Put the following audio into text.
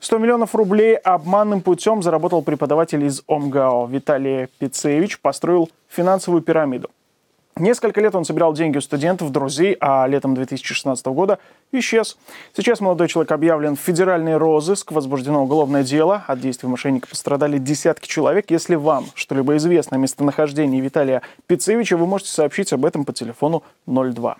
100 миллионов рублей обманным путем заработал преподаватель из ОМГАО. Виталий Пицевич построил финансовую пирамиду. Несколько лет он собирал деньги у студентов, друзей, а летом 2016 года исчез. Сейчас молодой человек объявлен в федеральный розыск, возбуждено уголовное дело. От действий мошенника пострадали десятки человек. Если вам что-либо известно о местонахождении Виталия Пицевича, вы можете сообщить об этом по телефону 02.